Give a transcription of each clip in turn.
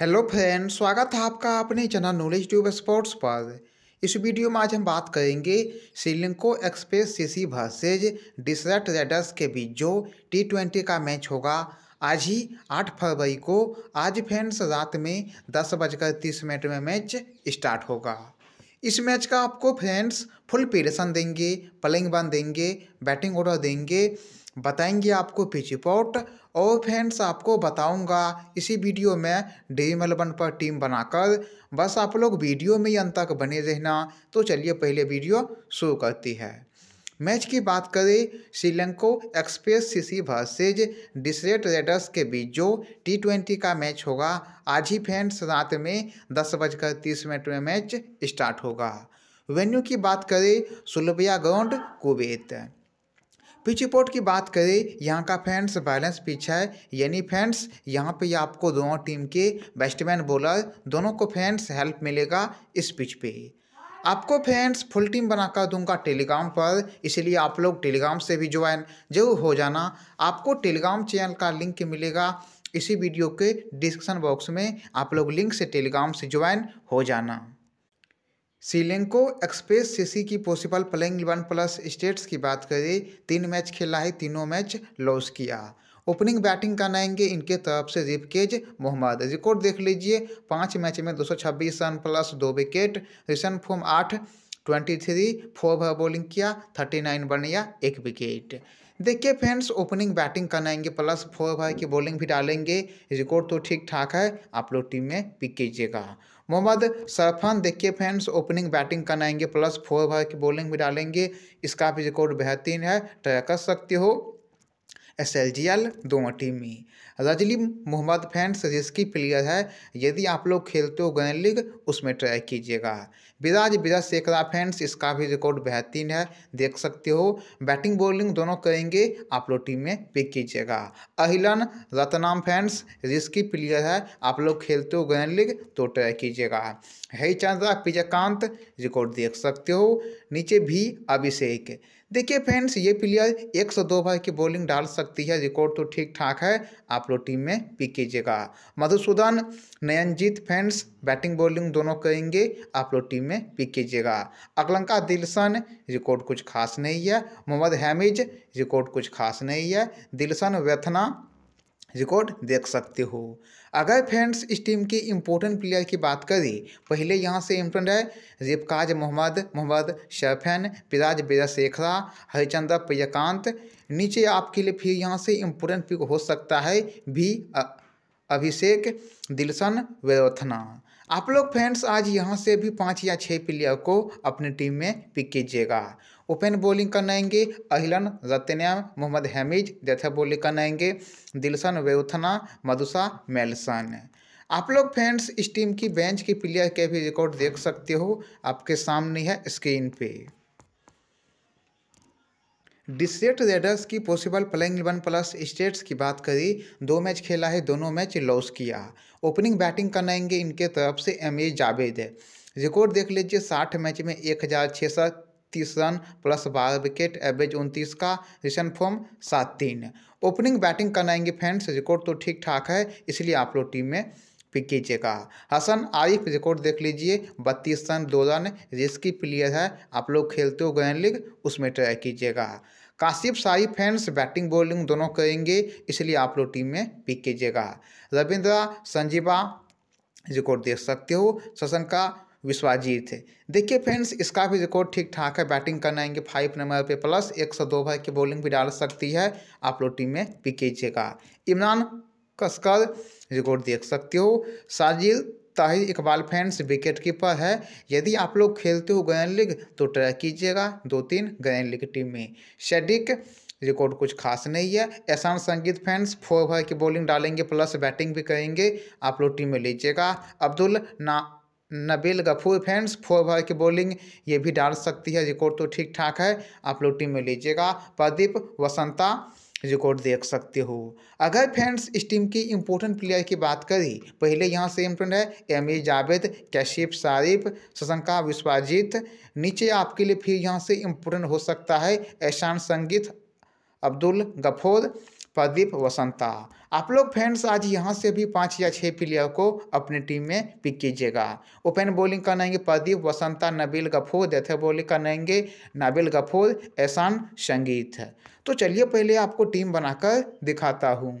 hello friend स्वागत है आपका अपने चैनल नॉलेज ट्यूब स्पोर्ट्स पर इस वीडियो में आज हम बात करेंगे Ceylinco Express CC versus Desert Raiders के बीच जो टी ट्वेंटी का मैच होगा आज ही आठ फरवरी को आज फ्रेंड्स रात में दस बजकर तीस मिनट में मैच स्टार्ट होगा इस मैच का आपको फ्रेंड्स फुल पीरेशन देंगे प्लेइंग वन देंगे बैटिंग ऑर्डर देंगे बताएंगे आपको पिच रिपोर्ट और फ्रेंड्स आपको बताऊंगा इसी वीडियो में डी एम पर टीम बनाकर बस आप लोग वीडियो में ही अंत तक बने रहना तो चलिए पहले वीडियो शुरू करती है मैच की बात करें Ceylinco Express CC versus Desert Raiders के बीच जो टी ट्वेंटी का मैच होगा आज ही फैंस रात में दस बजकर तीस मिनट में मैच स्टार्ट होगा वेन्यू की बात करें Sulaibiya ground Kuwait pitch report की बात करें यहाँ का फैंस बैलेंस पिच है यानी फैंस यहाँ पे आपको दोनों टीम के बैट्समैन बॉलर दोनों को फैंस हेल्प मिलेगा इस पिच पे आपको फैंस फुल टीम बनाकर दूंगा टेलीग्राम पर इसलिए आप लोग टेलीग्राम से भी ज्वाइन जरूर हो जाना आपको टेलीग्राम चैनल का लिंक मिलेगा इसी वीडियो के डिस्क्रिप्शन बॉक्स में आप लोग लिंक से टेलीग्राम से ज्वाइन हो जाना सीलेंको एक्सप्रेस सीसी की possible playing eleven plus stats की बात करें तीन मैच खेला है तीनों मैच लॉस किया ओपनिंग बैटिंग का नाएंगे इनके तरफ से रिपकेज मोहम्मद रिकॉर्ड देख लीजिए पाँच मैच में 226 रन प्लस दो विकेट रिसन फॉर्म आठ ट्वेंटी थ्री फोर बॉलिंग किया थर्टी नाइन बन गया एक विकेट देखिए फ्रेंड्स ओपनिंग बैटिंग करनाएंगे प्लस फोर भाई की बॉलिंग भी डालेंगे रिकॉर्ड तो ठीक ठाक है आप लोग टीम में पिक कीजिएगा मोहम्मद सरफान देखिए फ्रेंड्स ओपनिंग बैटिंग करनाएंगे प्लस फोर भाई की बॉलिंग भी डालेंगे इसका भी रिकॉर्ड बेहतरीन है ट्रै कर सकते हो एस एल जी एल दोनों टीम में रजली मोहम्मद फैंस रिस्की प्लेयर है यदि आप लोग खेलते हो गैन लीग उसमें ट्राई कीजिएगा विराज विराज सेकरा फैंस इसका भी रिकॉर्ड बेहतरीन है देख सकते हो बैटिंग बॉलिंग दोनों करेंगे आप लोग टीम में पिक कीजिएगा अहिलन रतनाम फैंस रिस्की प्लेयर है आप लोग खेलते हो गैन लीग तो ट्राई कीजिएगा चंद्रा पिजकांत रिकॉर्ड देख सकते हो नीचे भी अभिषेक देखिए फ्रेंड्स ये प्लेयर एक सौ दो ओवर की बॉलिंग डाल सकती है रिकॉर्ड तो ठीक ठाक है आप लोग टीम में पिक कीजिएगा Madhusudan Nayanjit friends batting bowling दोनों करेंगे आप लोग टीम में पिक कीजिएगा अकलंका दिलसन रिकॉर्ड कुछ खास नहीं है मोहम्मद हैमिज रिकॉर्ड कुछ खास नहीं है दिलसन वेथना रिकॉर्ड देख सकते हो अगर फ्रेंड्स इस टीम के इम्पोर्टेंट प्लेयर की बात करें पहले यहाँ से इम्पोर्टेंट है रिपकाज मोहम्मद मोहम्मद शैफेन पिराज बेरशेखरा हरिचंद्र प्रियकांत नीचे आपके लिए फिर यहाँ से इम्पोर्टेंट पिक हो सकता है भी अभिषेक दिलसन वेरोथना आप लोग फ्रेंड्स आज यहाँ से भी पाँच या छः प्लेयर को अपनी टीम में पिक कीजिएगा ओपन बॉलिंग करनाएंगे अहिलन रतन्याम मोहम्मद हैमिज जथे बॉलिंग करनाएंगे दिलसन वेउथना मधुसा मेलसन आप लोग फ्रेंड्स इस टीम की बेंच की प्लेयर के भी रिकॉर्ड देख सकते हो आपके सामने है स्क्रीन पे डिस्ट्रेट रेडर्स की possible playing eleven plus stats की बात करी दो मैच खेला है दोनों मैच लॉस किया ओपनिंग बैटिंग करनाएंगे इनके तरफ से एम ए जावेद है रिकॉर्ड देख लीजिए साठ मैच में एक हज़ार छः सौ तीस रन प्लस बारह विकेट एवरेज उनतीस का रिसेंट फॉर्म सात तीन ओपनिंग बैटिंग करनाएंगे फैंस रिकॉर्ड तो ठीक ठाक है इसलिए आप लोग टीम में पिक कीजिएगा हसन आरिफ रिकॉर्ड देख लीजिए बत्तीस रन दो रन रिस्की प्लेयर है आप लोग खेलते हो ग्रैंड लीग उसमें ट्राई कीजिएगा Kashif Shahi fans batting bowling दोनों करेंगे इसलिए आप लोग टीम में पिक कीजिएगा रविंद्र संजीवा रिकॉर्ड देख सकते हो ससन का विश्वाजीत है देखिए फ्रेंड्स इसका भी रिकॉर्ड ठीक ठाक है बैटिंग करना आएंगे फाइव नंबर पे प्लस एक सौ दो भर की बॉलिंग भी डाल सकती है आप लोग टीम में पिक कीजिएगा इमरान कसकर रिकॉर्ड देख सकते हो Sajil Tahir Iqbal fans wicket keeper है यदि आप लोग खेलते हो गयन लीग तो ट्राई कीजिएगा दो तीन गयन लीग टीम में शेडिक रिकॉर्ड कुछ खास नहीं है ऐसा संगीत फैंस फोर ओवर की बॉलिंग डालेंगे प्लस बैटिंग भी करेंगे आप लोग टीम में लीजिएगा अब्दुल ना Nabeel Gafoor fans four over की बॉलिंग ये भी डाल सकती है रिकॉर्ड तो ठीक ठाक है आप लोग टीम में लीजिएगा प्रदीप वसंता रिकॉर्ड देख सकते हो अगर फ्रेंड्स इस टीम की इम्पोर्टेंट प्लेयर की बात करें पहले यहाँ से इम्पोर्टेंट है एम ए जावेद कैशिफ शारिफ शशंका विश्वाजीत नीचे आपके लिए फिर यहाँ से इम्पोर्टेंट हो सकता है ऐशान संगीत अब्दुल गफोर प्रदीप वसंता आप लोग फ्रेंड्स आज यहाँ से भी पाँच या छः प्लेयर को अपने टीम में पिक कीजिएगा ओपन बॉलिंग करनाएंगे प्रदीप वसंता नबील गफूर देथे बॉलिंग करनाएंगे नबील गफूर एहसान संगीत तो चलिए पहले आपको टीम बनाकर दिखाता हूँ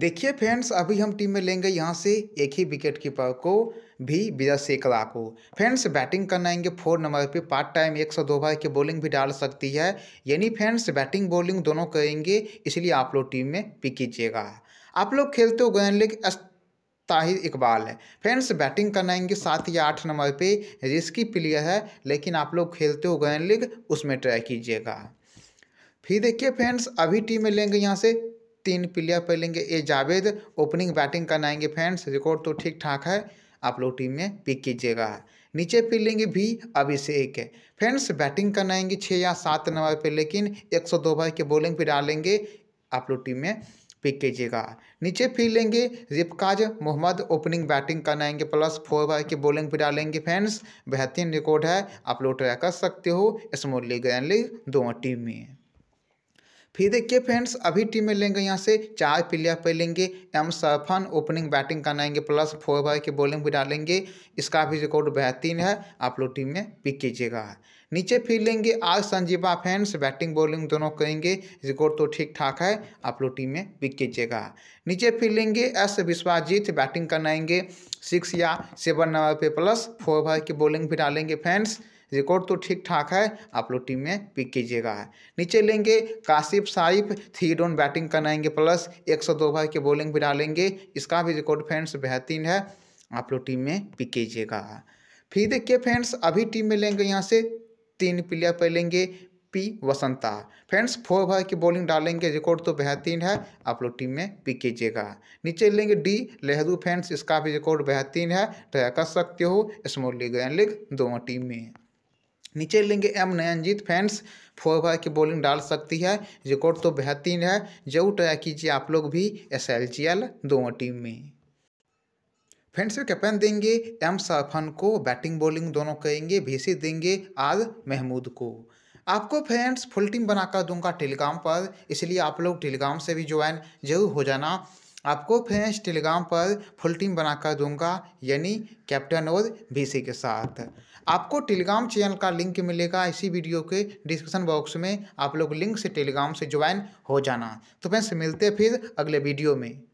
देखिए फ्रेंड्स अभी हम टीम में लेंगे यहाँ से एक ही विकेट कीपर को भी विजय सेकड़ा को फ्रेंड्स बैटिंग करना आएंगे फोर नंबर पे पार्ट टाइम एक सौ दो भाई की बॉलिंग भी डाल सकती है यानी फ्रेंड्स बैटिंग बॉलिंग दोनों करेंगे इसलिए आप लोग टीम में पिक कीजिएगा आप लोग खेलते हो गयन लीग ताहिर इकबाल है फ्रेंड्स बैटिंग करना आएंगे सात या आठ नंबर पर रिस्की प्लेयर है लेकिन आप लोग खेलते हो गयन लीग उसमें ट्राई कीजिएगा फिर देखिए फ्रेंड्स अभी टीम में लेंगे यहाँ से तीन प्लेयर पर लेंगे ए जावेद ओपनिंग बैटिंग आएंगे फैंस रिकॉर्ड तो ठीक ठाक है आप लोग टीम में पिक कीजिएगा नीचे लेंगे भी अभिषेक है फ्रेंड्स बैटिंग करना आएंगे छः या सात नंबर पे लेकिन एक सौ दो भाई के बॉलिंग पर डालेंगे आप लोग टीम में पिक कीजिएगा नीचे फिर लेंगे रिपकाज मोहम्मद ओपनिंग बैटिंग करना आएंगे प्लस फोर बाय की बॉलिंग पर डालेंगे फैंस बेहतरीन रिकॉर्ड है आप लोग ट्राई कर सकते हो स्मॉल लीग एंड लीग दोनों टीम में फिर देखिए फ्रेंड्स अभी टीम में लेंगे यहाँ से चार प्लेयर पे लेंगे एम सरफन ओपनिंग बैटिंग करना आएंगे प्लस फोर बॉय की बॉलिंग भी डालेंगे इसका भी रिकॉर्ड बेहतरीन है आप लोग टीम में पिक कीजिएगा नीचे फिर लेंगे R Sanjeeva fans batting bowling दोनों करेंगे रिकॉर्ड तो ठीक ठाक है आप लोग टीम में पिक कीजिएगा नीचे फिर लेंगे एस विश्वाजीत बैटिंग करना आएंगे सिक्स या सेवन नंबर पे प्लस फोर ओवर की बॉलिंग भी डालेंगे फैंस रिकॉर्ड तो ठीक ठाक है आप लोग टीम में पिक कीजिएगा है नीचे लेंगे Kashif Saif three down batting कराएंगे प्लस एक सौ दो ओवर के बॉलिंग भी डालेंगे इसका भी रिकॉर्ड फ्रेंड्स बेहतरीन है आप लोग टीम में पिक कीजिएगा फिर देखिए फ्रेंड्स अभी टीम में लेंगे यहाँ से तीन प्लेयर पर लेंगे P Vasantha friends four over की बॉलिंग डालेंगे रिकॉर्ड तो बेहतरीन है आप लोग टीम में पिक कीजिएगा नीचे लेंगे डी लेहरू फ्रेंड्स इसका भी रिकॉर्ड बेहतरीन है तो कर सकते हो स्मॉल लीग एंड लीग दोनों टीम में नीचे लेंगे M Nayanjeet fans four over की बॉलिंग डाल सकती है रिकॉर्ड तो बेहतरीन है जरूर ट्राई कीजिए आप लोग भी एस एल जी एल दोनों टीम में फ्रेंड्स में कैप्टन देंगे एम सरफन को बैटिंग बॉलिंग दोनों करेंगे भेसी देंगे आर महमूद को आपको फ्रेंड्स फुल टीम बनाकर दूंगा टेलीग्राम पर इसलिए आप लोग टेलीग्राम से भी ज्वाइन जरूर हो जाना आपको फ्रेंड्स टेलीग्राम पर फुल टीम बनाकर दूंगा यानी कैप्टन और बीसी के साथ आपको टेलीग्राम चैनल का लिंक मिलेगा इसी वीडियो के डिस्क्रिप्शन बॉक्स में आप लोग लिंक से टेलीग्राम से ज्वाइन हो जाना तो फ्रेंड्स मिलते फिर अगले वीडियो में